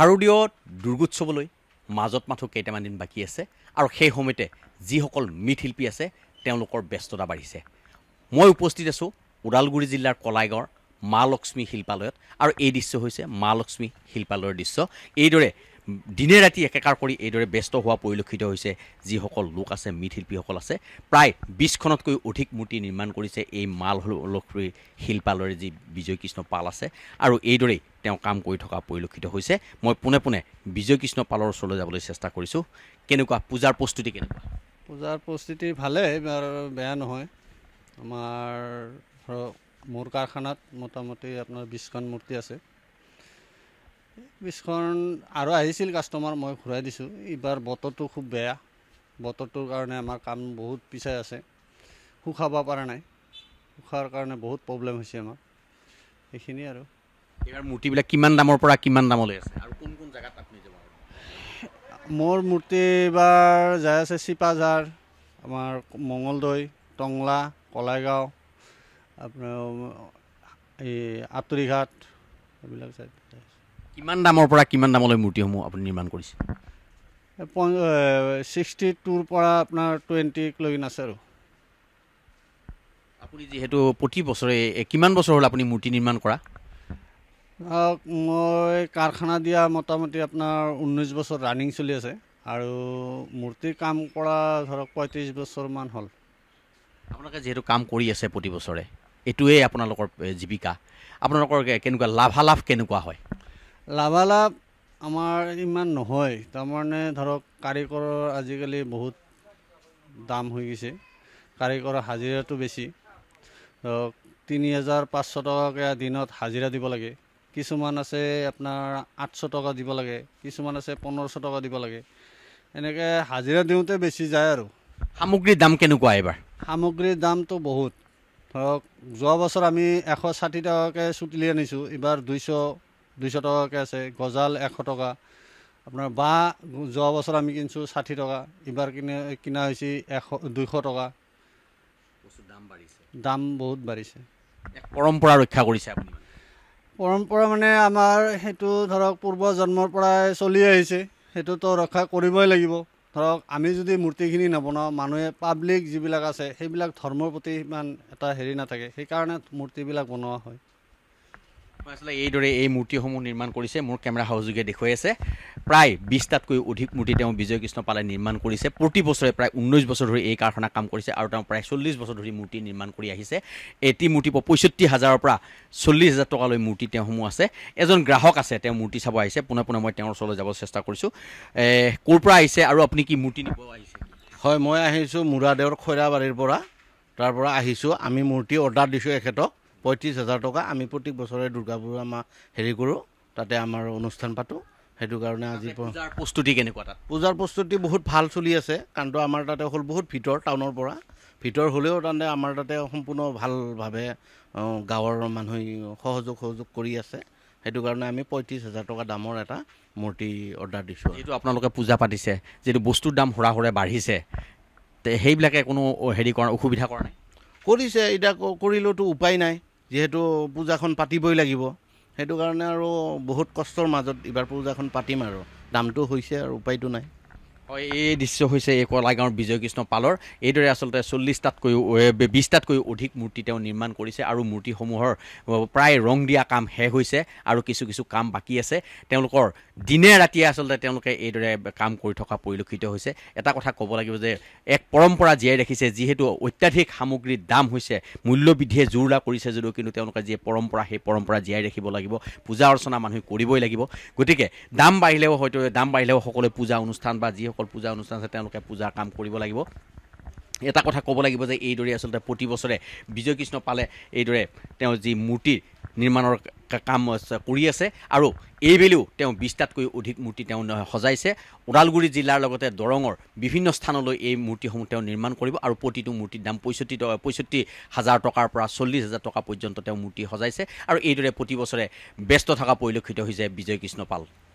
শাৰদীয় দুৰ্গোৎসৱলৈ মাজত মাথো কেইটামান দিন বাকী আছে আৰু সেই সময়তে যিসকল মৃৎশিল্পী আছে তেওঁলোকৰ ব্যস্ততা বাঢ়িছে মই উপস্থিত আছোঁ ওদালগুৰি জিলাৰ কলাইগাঁৱৰ মা লক্ষ্মী শিল্পালয়ত আৰু এই দৃশ্য হৈছে মা লক্ষ্মী শিল্পালয়ৰ দৃশ্য এইদৰে দিনে ৰাতি একেকাৰ কৰি এইদৰে ব্যস্ত হোৱা পৰিলক্ষিত হৈছে যিসকল লোক আছে মৃৎশিল্পীসকল আছে প্ৰায় বিছখনতকৈ অধিক মূৰ্তি নিৰ্মাণ কৰিছে এই মাল লক্ষী শিলপালৰে যি কৃষ্ণ পাল আছে আৰু এইদৰেই তেওঁ কাম কৰি থকা পৰিলক্ষিত হৈছে মই পোনে পোনে বিজয় কৃষ্ণ পালৰ ওচৰলৈ যাবলৈ চেষ্টা কৰিছোঁ কেনেকুৱা পূজাৰ প্ৰস্তুতি কেনেকুৱা পূজাৰ প্ৰস্তুতি ভালেই বেয়া নহয় আমাৰ ধৰক মোৰ কাৰখানাত মোটামুটি আপোনাৰ বিছখন মূৰ্তি আছে বিছখন আৰু আহিছিল কাষ্টমাৰ মই ঘূৰাই দিছোঁ এইবাৰ বতৰটো খুব বেয়া বতৰটোৰ কাৰণে আমাৰ কাম বহুত পিছাই আছে শুকাব পৰা নাই সুখাৰ কাৰণে বহুত প্ৰব্লেম হৈছে আমাৰ সেইখিনিয়ে আৰু এইবাৰ মূৰ্তিবিলাক কিমান দামৰ পৰা কিমান দামলৈ আছে আৰু কোন কোন জেগাত আপুনি মোৰ মূৰ্তি এইবাৰ যাই আছে চিপাঝাৰ আমাৰ মঙলদৈ টংলা কলাইগাঁও আপোনাৰ এই আঁতৰিঘাট এইবিলাক চাই কিমান দামৰ পৰা কিমান দামলৈ মূৰ্তিসমূহ আপুনি নিৰ্মাণ কৰিছে ছিক্সটি টুৰ পৰা আপোনাৰ টুৱেণ্টিলৈ আছে আৰু আপুনি যিহেতু প্ৰতি বছৰে কিমান বছৰ হ'ল আপুনি মূৰ্তি নিৰ্মাণ কৰা ধৰক মই কাৰখানা দিয়া মোটামুটি আপোনাৰ ঊনৈছ বছৰ ৰানিং চলি আছে আৰু মূৰ্তিৰ কাম কৰা ধৰক পঁয়ত্ৰিছ বছৰমান হ'ল আপোনালোকে যিহেতু কাম কৰি আছে প্ৰতি বছৰে এইটোৱেই আপোনালোকৰ জীৱিকা আপোনালোকৰ কেনেকুৱা লাভালাভ কেনেকুৱা হয় লাভালাভ আমাৰ ইমান নহয় তাৰমানে ধৰক কাৰিকৰ আজিকালি বহুত দাম হৈ গৈছে কাৰিকৰৰ হাজিৰাটো বেছি ধৰক তিনি হাজাৰ পাঁচশ টকাকৈ দিনত হাজিৰা দিব লাগে কিছুমান আছে আপোনাৰ আঠশ টকা দিব লাগে কিছুমান আছে পোন্ধৰশ টকা দিব লাগে এনেকৈ হাজিৰা দিওঁতে বেছি যায় আৰু সামগ্ৰীৰ দাম কেনেকুৱা এইবাৰ সামগ্ৰীৰ দামটো বহুত ধৰক যোৱা বছৰ আমি এশ ষাঠি টকাকৈ চুটিলি আনিছোঁ এইবাৰ দুইশ দুইশ টকাকৈ আছে গজাল এশ টকা আপোনাৰ বাঁহ যোৱা বছৰ আমি কিনিছোঁ ষাঠি টকা এইবাৰ কিনে কিনা হৈছে এশ দুইশ টকা দাম বাঢ়িছে দাম বহুত বাঢ়িছে পৰম্পৰা ৰক্ষা কৰিছে আপুনি পৰম্পৰা মানে আমাৰ সেইটো ধৰক পূৰ্বজন্মৰ পৰাই চলি আহিছে সেইটোতো ৰক্ষা কৰিবই লাগিব ধৰক আমি যদি মূৰ্তিখিনি নবনাওঁ মানুহে পাব্লিক যিবিলাক আছে সেইবিলাক ধৰ্মৰ প্ৰতি ইমান এটা হেৰি নাথাকে সেইকাৰণে মূৰ্তিবিলাক বনোৱা হয় আচলতে এইদৰে এই মূৰ্তিসমূহ নিৰ্মাণ কৰিছে মোৰ কেমেৰা সহযোগে দেখুৱাই আছে প্ৰায় বিছটাতকৈ অধিক মূৰ্তি তেওঁ বিজয় কৃষ্ণ পালে নিৰ্মাণ কৰিছে প্ৰতি বছৰে প্ৰায় ঊনৈছ বছৰ ধৰি এই কাৰখানা কাম কৰিছে আৰু তেওঁ প্ৰায় চল্লিছ বছৰ ধৰি মূৰ্তি নিৰ্মাণ কৰি আহিছে এটি মূৰ্তি পঁয়ষষ্ঠি হাজাৰৰ পৰা চল্লিছ হাজাৰ টকালৈ মূৰ্তি তেওঁসমূহ আছে এজন গ্ৰাহক আছে তেওঁ মূৰ্তি চাব আহিছে পোনে পোনে মই তেওঁৰ ওচৰলৈ যাব চেষ্টা কৰিছোঁ ক'ৰ পৰা আহিছে আৰু আপুনি কি মূৰ্তি নিব আহিছে হয় মই আহিছোঁ মূৰাদেউৰ খৈৰাবাৰীৰ পৰা তাৰ পৰা আহিছোঁ আমি মূৰ্তি অৰ্ডাৰ দিছোঁ এখেতক পঁয়ত্ৰিছ হাজাৰ টকা আমি প্ৰত্যেক বছৰে দুৰ্গাপুৰ আমাৰ হেৰি কৰোঁ তাতে আমাৰ অনুষ্ঠান পাতোঁ সেইটো কাৰণে আজি প্ৰস্তুতি কেনেকুৱা তাত পূজাৰ প্ৰস্তুতি বহুত ভাল চলি আছে কাৰণ আমাৰ তাতে হ'ল বহুত ভিতৰ টাউনৰ পৰা ভিতৰ হ'লেও তাৰমানে আমাৰ তাতে সম্পূৰ্ণ ভালভাৱে গাঁৱৰ মানুহে সহযোগ সহযোগ কৰি আছে সেইটো কাৰণে আমি পঁয়ত্ৰিছ হাজাৰ টকা দামৰ এটা মূৰ্তি অৰ্ডাৰ দিছোঁ যিটো আপোনালোকে পূজা পাতিছে যিটো বস্তুৰ দাম সৰা সৰে বাঢ়িছে সেইবিলাকে কোনো হেৰি কৰা অসুবিধা কৰা নাই কৰিছে এতিয়া কৰিলেওতো উপায় নাই যিহেতু পূজাখন পাতিবই লাগিব সেইটো কাৰণে আৰু বহুত কষ্টৰ মাজত এইবাৰ পূজাখন পাতিম আৰু দামটো হৈছে আৰু উপায়টো নাই হয় এই দৃশ্য হৈছে এই কলা গাঁৱৰ বিজয় কৃষ্ণ পালৰ এইদৰে আচলতে চল্লিছটাতকৈও বিছটাতকৈও অধিক মূৰ্তি তেওঁ নিৰ্মাণ কৰিছে আৰু মূৰ্তিসমূহৰ প্ৰায় ৰং দিয়া কাম শেষ হৈছে আৰু কিছু কিছু কাম বাকী আছে তেওঁলোকৰ দিনে ৰাতিয়ে আচলতে তেওঁলোকে এইদৰে কাম কৰি থকা পৰিলক্ষিত হৈছে এটা কথা ক'ব লাগিব যে এক পৰম্পৰা জীয়াই ৰাখিছে যিহেতু অত্যাধিক সামগ্ৰীৰ দাম হৈছে মূল্যবৃদ্ধিয়ে জোৰলা কৰিছে যদিও কিন্তু তেওঁলোকে যি পৰম্পৰা সেই পৰম্পৰা জীয়াই ৰাখিব লাগিব পূজা অৰ্চনা মানুহে কৰিবই লাগিব গতিকে দাম বাঢ়িলেও হয়তো দাম বাঢ়িলেও সকলোৱে পূজা অনুষ্ঠান বা যি যিসকল পূজা অনুষ্ঠান আছে তেওঁলোকে পূজাৰ কাম কৰিব লাগিব এটা কথা ক'ব লাগিব যে এইদৰে আচলতে প্ৰতি বছৰে কৃষ্ণ পালে এইদৰে তেওঁ যি মূৰ্তি নিৰ্মাণৰ কাম কৰি আছে আৰু এইবেলিও তেওঁ বিছটাতকৈ অধিক মূৰ্তি তেওঁ সজাইছে ওদালগুৰি জিলাৰ লগতে দৰঙৰ বিভিন্ন স্থানলৈ এই মূৰ্তিসমূহ তেওঁ নিৰ্মাণ কৰিব আৰু প্ৰতিটো মূৰ্তিৰ দাম পঁয়ষষ্ঠি টকা পঁয়ষষ্ঠি হাজাৰ টকাৰ পৰা চল্লিছ হাজাৰ টকা পৰ্যন্ত তেওঁ মূৰ্তি সজাইছে আৰু এইদৰে প্ৰতি বছৰে ব্যস্ত থকা পৰিলক্ষিত হৈছে বিজয় কৃষ্ণ পাল